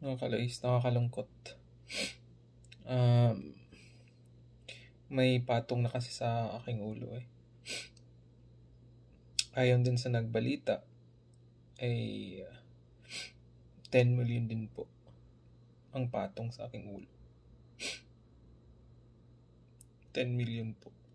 Nakakalais, nakakalungkot. Um, may patong na kasi sa aking ulo eh. Ayon din sa nagbalita, ay 10 million din po ang patong sa aking ulo. 10 million po.